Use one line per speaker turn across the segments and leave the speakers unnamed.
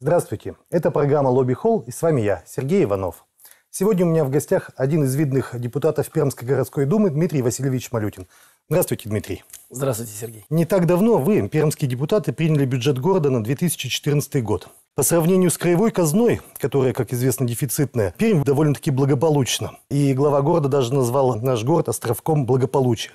Здравствуйте, это программа «Лобби Холл» и с вами я, Сергей Иванов. Сегодня у меня в гостях один из видных депутатов Пермской городской думы Дмитрий Васильевич Малютин. Здравствуйте, Дмитрий. Здравствуйте, Сергей. Не так давно вы, пермские депутаты, приняли бюджет города на 2014 год. По сравнению с краевой казной, которая, как известно, дефицитная, Пермь довольно-таки благополучна. И глава города даже назвал наш город островком благополучия.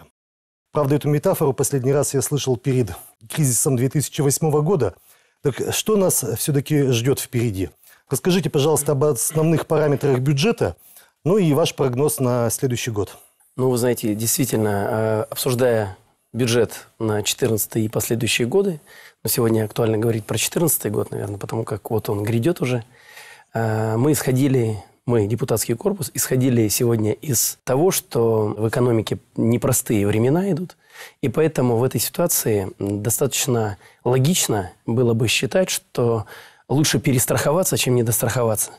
Правда, эту метафору последний раз я слышал перед кризисом 2008 года. Так что нас все-таки ждет впереди? Расскажите, пожалуйста, об основных параметрах бюджета, ну и ваш прогноз на следующий год. Ну, вы знаете, действительно, э, обсуждая бюджет на
2014 и последующие годы. Но сегодня актуально говорить про 2014 год, наверное, потому как вот он грядет уже. А, мы исходили, мы, депутатский корпус, исходили сегодня из того, что в экономике непростые времена идут, и поэтому в этой ситуации достаточно логично было бы считать, что лучше перестраховаться, чем недостраховаться.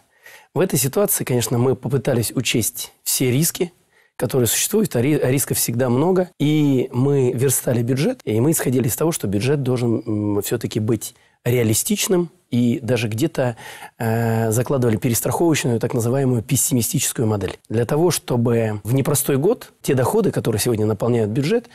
В этой ситуации, конечно, мы попытались учесть все риски, которые существуют, а рисков всегда много. И мы верстали бюджет, и мы исходили из того, что бюджет должен все-таки быть реалистичным, и даже где-то э, закладывали перестраховочную, так называемую пессимистическую модель. Для того, чтобы в непростой год те доходы, которые сегодня наполняют бюджет,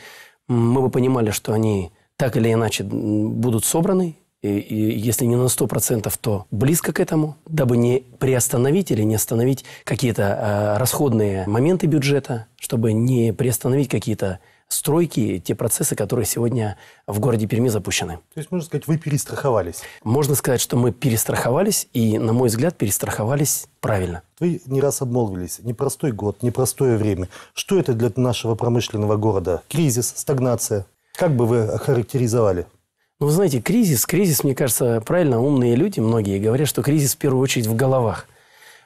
мы бы понимали, что они так или иначе будут собраны, и, и если не на 100%, то близко к этому, дабы не приостановить или не остановить какие-то э, расходные моменты бюджета, чтобы не приостановить какие-то стройки, те процессы, которые сегодня в городе Перми запущены. То есть, можно сказать, вы перестраховались? Можно сказать, что мы перестраховались,
и, на мой взгляд, перестраховались правильно. Вы не раз обмолвились. Непростой год, непростое время. Что это для нашего промышленного города? Кризис, стагнация? Как бы вы охарактеризовали? Ну, вы знаете, кризис, кризис, мне кажется, правильно умные люди, многие говорят, что
кризис в первую очередь в головах.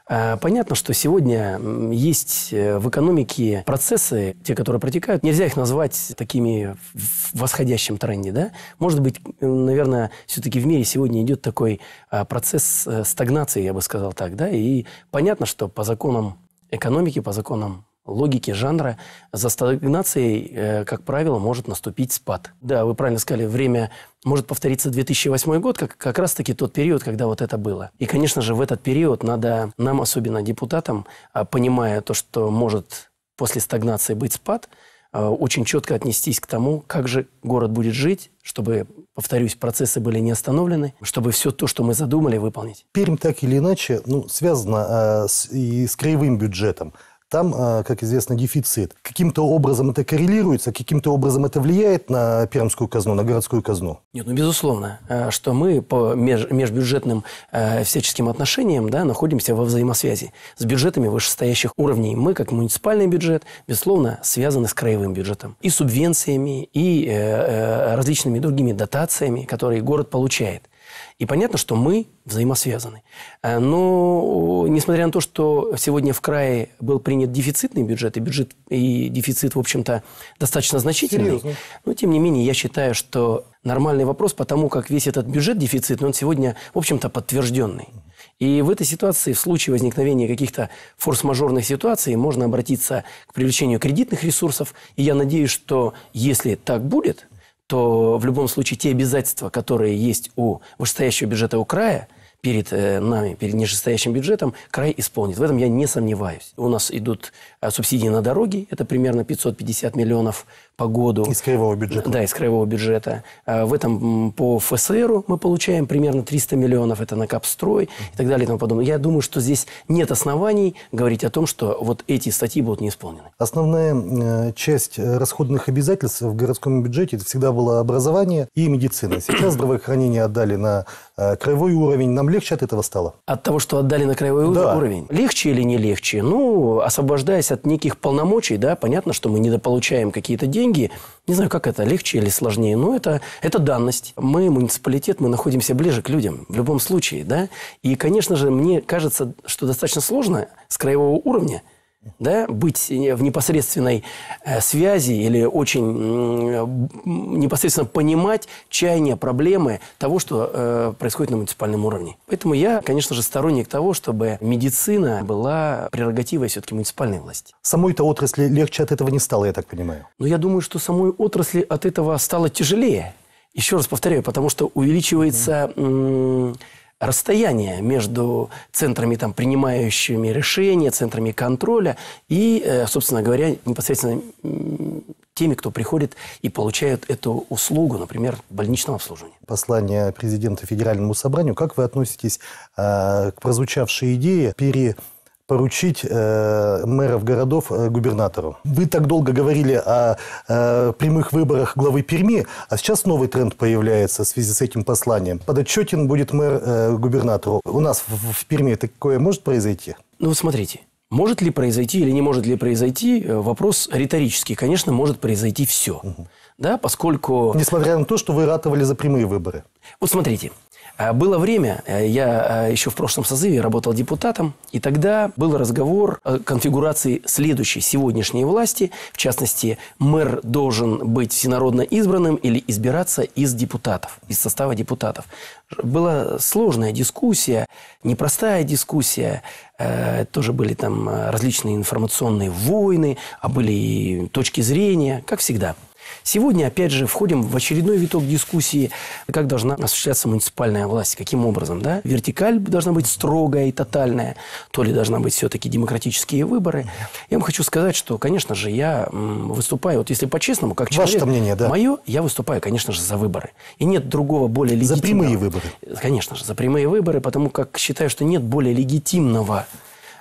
А, понятно, что сегодня есть э, в экономике процессы, те, которые протекают, нельзя их назвать такими в восходящем тренде. Да? Может быть, наверное, все-таки в мире сегодня идет такой а, процесс э, стагнации, я бы сказал так. Да? И понятно, что по законам экономики, по законам логике жанра, за стагнацией, э, как правило, может наступить спад. Да, вы правильно сказали, время может повториться 2008 год, как, как раз-таки тот период, когда вот это было. И, конечно же, в этот период надо нам, особенно депутатам, а, понимая то, что может после стагнации быть спад, а, очень четко отнестись к тому, как же город будет жить, чтобы, повторюсь, процессы были не остановлены, чтобы все то, что мы задумали, выполнить. Пермь
так или иначе ну, связано э, с, и с краевым бюджетом там, а, как известно, дефицит. Каким-то образом это коррелируется, каким-то образом это влияет на пермскую казну, на городскую казну?
Нет, ну, безусловно, а, что мы по межбюджетным э, всяческим отношениям да, находимся во взаимосвязи с бюджетами вышестоящих уровней. Мы, как муниципальный бюджет, безусловно, связаны с краевым бюджетом. И субвенциями, и э, э, различными другими дотациями, которые город получает. И понятно, что мы взаимосвязаны. Э, но несмотря на то, что сегодня в крае был принят дефицитный бюджет, и, бюджет, и дефицит, в общем-то, достаточно значительный, Серьезно? но тем не менее я считаю, что нормальный вопрос, по тому, как весь этот бюджет дефицитный, он сегодня, в общем-то, подтвержденный. И в этой ситуации, в случае возникновения каких-то форс-мажорных ситуаций, можно обратиться к привлечению кредитных ресурсов. И я надеюсь, что если так будет, то в любом случае те обязательства, которые есть у вышестоящего бюджета у края – перед э, нами, перед нижестоящим бюджетом, край исполнит. В этом я не сомневаюсь. У нас идут э, субсидии на дороги, это примерно 550 миллионов по году. Из краевого бюджета. Да, из краевого бюджета. А, в этом по ФСРу мы получаем примерно 300 миллионов, это на Капстрой и так далее и тому подобное. Я думаю, что здесь нет оснований говорить о том, что вот эти статьи будут не исполнены.
Основная э, часть расходных обязательств в городском бюджете это всегда было образование и медицина. Сейчас здравоохранение отдали на краевой уровень, нам легче от этого стало. От того, что отдали на краевой да. уровень? Легче или не легче? Ну, освобождаясь от неких
полномочий, да, понятно, что мы недополучаем какие-то деньги. Не знаю, как это, легче или сложнее, но это, это данность. Мы, муниципалитет, мы находимся ближе к людям в любом случае, да. И, конечно же, мне кажется, что достаточно сложно с краевого уровня – да, быть в непосредственной э, связи или очень непосредственно понимать чаяния, проблемы того, что э, происходит на муниципальном уровне. Поэтому я, конечно же, сторонник того, чтобы медицина была прерогативой все-таки муниципальной власти.
Самой-то отрасли легче от этого не стало, я так понимаю.
Но я думаю, что самой отрасли от этого стало тяжелее. Еще раз повторяю, потому что увеличивается... Mm расстояние между центрами, там, принимающими решения, центрами контроля и, э, собственно
говоря, непосредственно теми, кто приходит и получает эту услугу, например, больничного обслуживания. Послание президента Федеральному собранию. Как вы относитесь э, к прозвучавшей идее пере поручить э, мэров городов э, губернатору. Вы так долго говорили о э, прямых выборах главы Перми, а сейчас новый тренд появляется в связи с этим посланием. Подотчетен будет мэр э, губернатору. У нас в, в Перми такое может произойти? Ну, смотрите, может ли произойти или не может ли произойти,
э, вопрос риторический. Конечно, может произойти все. Угу. Да, поскольку... Несмотря на то, что вы ратовали за прямые выборы. Вот смотрите, а, было время, э, я а, еще в прошлом созыве работал депутатом, и тогда был разговор о конфигурации следующей сегодняшней власти. В частности, мэр должен быть всенародно избранным или избираться из депутатов, из состава депутатов. Была сложная дискуссия, непростая дискуссия. Э, тоже были там э, различные информационные войны, а были и точки зрения, как всегда – Сегодня, опять же, входим в очередной виток дискуссии, как должна осуществляться муниципальная власть, каким образом. Да? Вертикаль должна быть строгая и тотальная, то ли должна быть все-таки демократические выборы. Я вам хочу сказать, что, конечно же, я выступаю, вот если по-честному, как человек... Ваше мнение, да. Мое, я выступаю, конечно же, за выборы. И нет другого более легитимного... За прямые выборы. Конечно же, за прямые выборы, потому как считаю, что нет более легитимного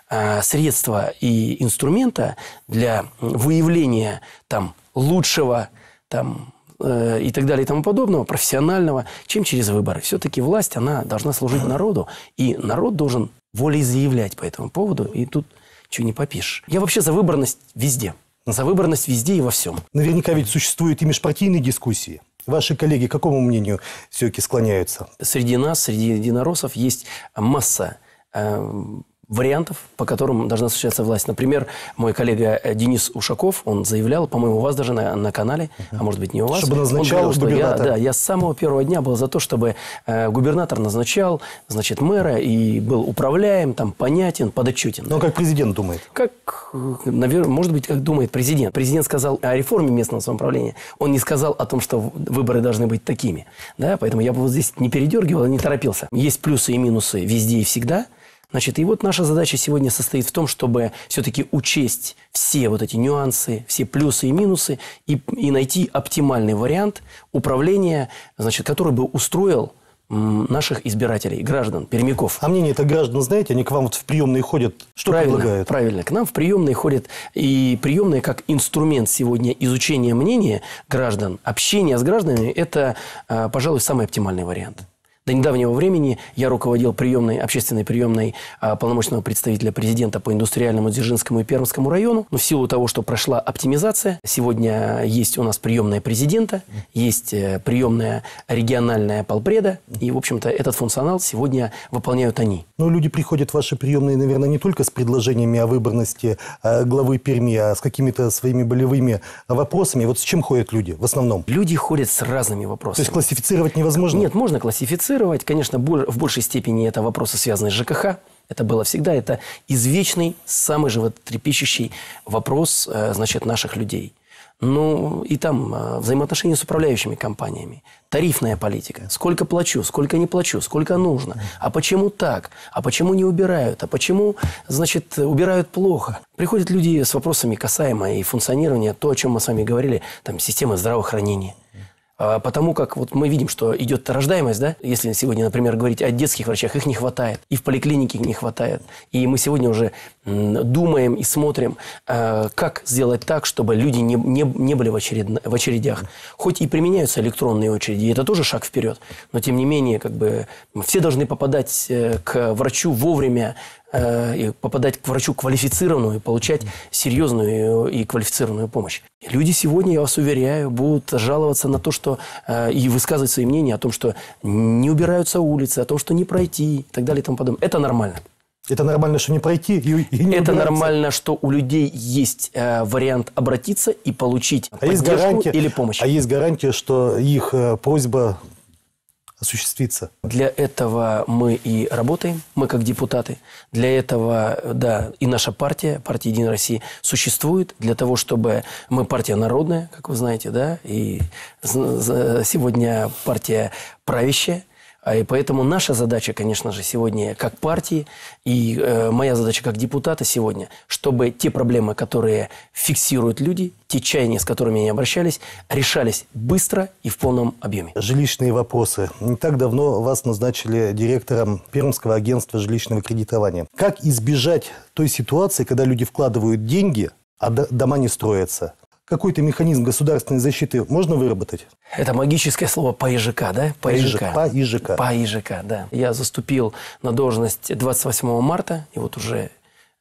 а, средства и инструмента для выявления там лучшего там, э, и так далее и тому подобного, профессионального, чем через выборы. Все-таки власть, она должна служить народу, и народ должен волей заявлять по этому поводу, и тут чего не попишешь. Я вообще за выборность
везде. За выборность везде и во всем. Наверняка ведь существуют и межпартийные дискуссии. Ваши коллеги к какому мнению все-таки склоняются? Среди нас, среди единороссов есть масса
э, вариантов, по которым должна осуществляться власть. Например, мой коллега э, Денис Ушаков, он заявлял, по-моему, у вас даже на, на канале, а может быть не у вас. Чтобы назначал он говорил, что я, да, я с самого первого дня был за то, чтобы э, губернатор назначал, значит, мэра и был управляем, там, понятен, подотчетен. Но как президент думает? Как, наверное, может быть, как думает президент. Президент сказал о реформе местного самоуправления. Он не сказал о том, что выборы должны быть такими. Да, поэтому я бы вот здесь не передергивал, не торопился. Есть плюсы и минусы везде и всегда – Значит, и вот наша задача сегодня состоит в том, чтобы все-таки учесть все вот эти нюансы, все плюсы и минусы и, и найти оптимальный вариант управления, значит, который бы устроил наших избирателей, граждан, пермяков. А мнение это граждан, знаете, они к вам вот в приемные ходят, что правильно, предлагают? Правильно, к нам в приемные ходят, и приемные как инструмент сегодня изучения мнения граждан, общения с гражданами, это, а, пожалуй, самый оптимальный вариант. До недавнего времени я руководил приемной, общественной приемной а, полномочного представителя президента по индустриальному Дзержинскому и Пермскому району. Но в силу того, что прошла оптимизация, сегодня есть у нас приемная президента, есть э, приемная региональная полпреда. И, в общем-то, этот функционал сегодня выполняют они.
Но ну, люди приходят в ваши приемные, наверное, не только с предложениями о выборности э, главы Перми, а с какими-то своими болевыми вопросами. Вот с чем ходят люди в основном? Люди ходят с
разными вопросами.
То есть классифицировать невозможно? Нет, можно классифицировать регулировать. Конечно, в большей степени это вопросы, связанные с
ЖКХ. Это было всегда. Это извечный, самый животрепещущий вопрос э, значит, наших людей. Ну, и там э, взаимоотношения с управляющими компаниями, тарифная политика, сколько плачу, сколько не плачу, сколько нужно, а почему так, а почему не убирают, а почему, значит, убирают плохо. Приходят люди с вопросами касаемо и функционирования, то, о чем мы с вами говорили, там, системы здравоохранения – а, потому как вот мы видим, что идет рождаемость, да? Если сегодня, например, говорить о детских врачах, их не хватает. И в поликлинике их не хватает. И мы сегодня уже думаем и смотрим, а, как сделать так, чтобы люди не, не, не были в, очеред, в очередях. Хоть и применяются электронные очереди, и это тоже шаг вперед, но тем не менее, как бы все должны попадать э, к врачу вовремя, Э, и попадать к врачу квалифицированную и получать серьезную и квалифицированную помощь. Люди сегодня, я вас уверяю, будут жаловаться на то, что э, и высказывать свои мнения о том, что не убираются улицы, о том, что не пройти и так далее и тому подобное. Это
нормально. Это нормально, что не пройти и, и не Это убираться. нормально,
что у людей есть э, вариант обратиться и получить а поддержку есть гарантия, или
помощь. А есть гарантия, что их э, просьба осуществиться. Для этого мы и работаем, мы как
депутаты. Для этого, да, и наша партия, партия «Единая Россия» существует для того, чтобы... Мы партия народная, как вы знаете, да, и сегодня партия правящая, а, и поэтому наша задача, конечно же, сегодня как партии, и э, моя задача как депутата сегодня, чтобы те проблемы, которые фиксируют люди, те чаяния, с которыми они обращались, решались быстро и в полном объеме.
Жилищные вопросы. Не так давно вас назначили директором Пермского агентства жилищного кредитования. Как избежать той ситуации, когда люди вкладывают деньги, а дома не строятся? какой-то механизм государственной защиты можно выработать? Это магическое слово «поежика», да? «Поежика». «Поежика». «Поежика», да.
Я заступил на должность 28 марта, и вот уже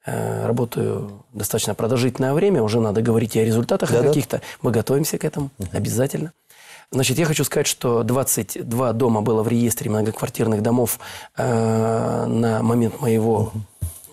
э, работаю достаточно продолжительное время, уже надо говорить и о результатах да, каких-то. Мы готовимся к этому угу. обязательно. Значит, я хочу сказать, что 22 дома было в реестре многоквартирных домов э, на момент моего угу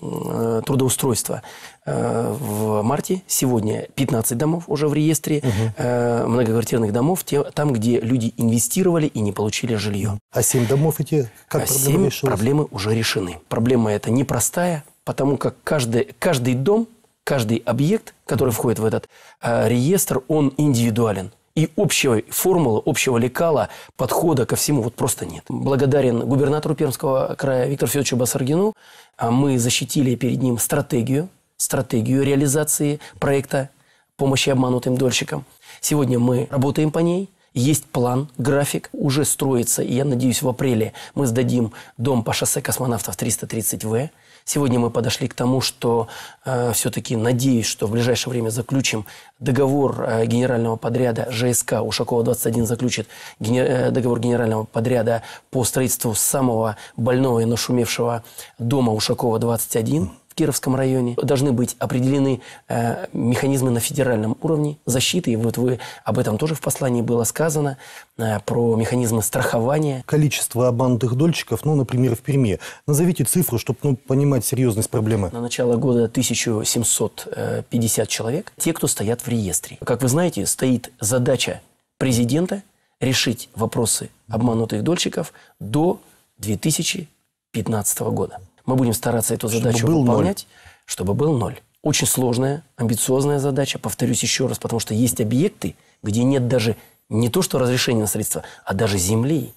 Э, трудоустройства э, в марте. Сегодня 15 домов уже в реестре угу. многоквартирных домов, те, там, где люди инвестировали и не получили жилье.
А 7 домов эти как а проблемы 7 проблемы
уже решены. Проблема эта непростая, потому как каждый, каждый дом, каждый объект, который входит в этот реестр, он индивидуален. И общего формулы, общего лекала, подхода ко всему вот просто нет. Благодарен губернатору Пермского края Виктору Федоровичу Басаргину. А мы защитили перед ним стратегию, стратегию реализации проекта помощи обманутым дольщикам. Сегодня мы работаем по ней. Есть план, график уже строится, и я надеюсь, в апреле мы сдадим дом по шоссе космонавтов 330В. Сегодня мы подошли к тому, что э, все-таки надеюсь, что в ближайшее время заключим договор э, генерального подряда ЖСК. Ушакова-21 заключит генер, э, договор генерального подряда по строительству самого больного и нашумевшего дома Ушакова-21. Кировском районе. Должны быть определены э, механизмы на федеральном уровне защиты. И вот вы об этом тоже в послании было сказано, э, про
механизмы страхования. Количество обманутых дольщиков, ну, например, в Перми. Назовите цифру, чтобы ну, понимать серьезность проблемы. На начало года 1750 человек, те,
кто стоят в реестре. Как вы знаете, стоит задача президента решить вопросы обманутых дольщиков до 2015 года. Мы будем стараться эту чтобы задачу был выполнять, ноль. чтобы был ноль. Очень сложная, амбициозная задача, повторюсь еще раз, потому что есть объекты, где нет даже не то что разрешения на средства, а
даже земли.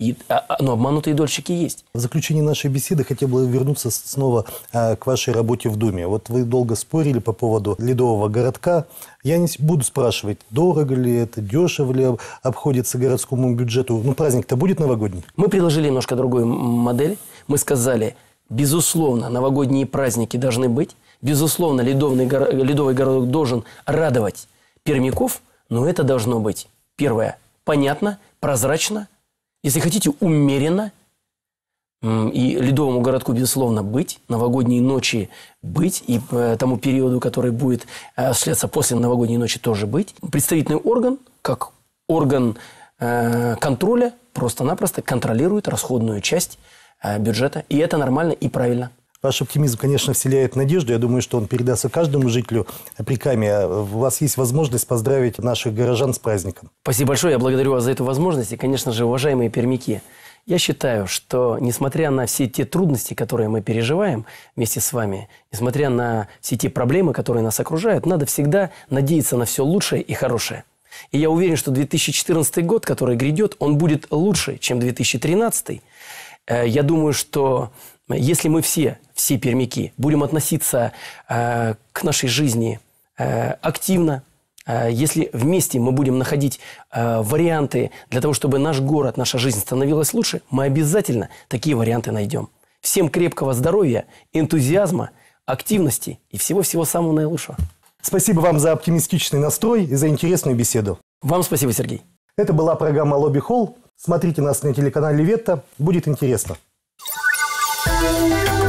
И, а, а но обманутые дольщики есть. В заключении нашей беседы хотел бы вернуться снова а, к вашей работе в Думе. Вот вы долго спорили по поводу ледового городка. Я не буду спрашивать, дорого ли это, дешево ли обходится городскому бюджету. Ну, праздник-то будет новогодний?
Мы предложили немножко другую модель. Мы сказали, Безусловно, новогодние праздники должны быть. Безусловно, ледовый, горо... ледовый городок должен радовать пермяков, но это должно быть, первое, понятно, прозрачно, если хотите, умеренно. И ледовому городку, безусловно, быть, новогодние ночи быть, и э, тому периоду, который будет э, осуществляться после новогодней ночи, тоже быть. Представительный орган, как орган э, контроля, просто-напросто контролирует расходную часть Э, бюджета. И это нормально и
правильно. Ваш оптимизм, конечно, вселяет надежду. Я думаю, что он передастся каждому жителю Прикамья. У вас есть возможность поздравить наших горожан с праздником.
Спасибо большое. Я благодарю вас за эту возможность. И, конечно же, уважаемые пермики, я считаю, что несмотря на все те трудности, которые мы переживаем вместе с вами, несмотря на все те проблемы, которые нас окружают, надо всегда надеяться на все лучшее и хорошее. И я уверен, что 2014 год, который грядет, он будет лучше, чем 2013 Э, я думаю, что если мы все, все пермяки, будем относиться э, к нашей жизни э, активно, если вместе мы будем находить варианты для того, чтобы наш город, наша жизнь становилась лучше, мы обязательно такие варианты найдем. Всем крепкого здоровья, энтузиазма, активности и всего-всего самого наилучшего. Спасибо вам
за оптимистичный настрой и за интересную беседу. Вам спасибо, Сергей. Это была программа «Лобби Холл». Смотрите нас на телеканале «Ветта». Будет интересно. Thank you.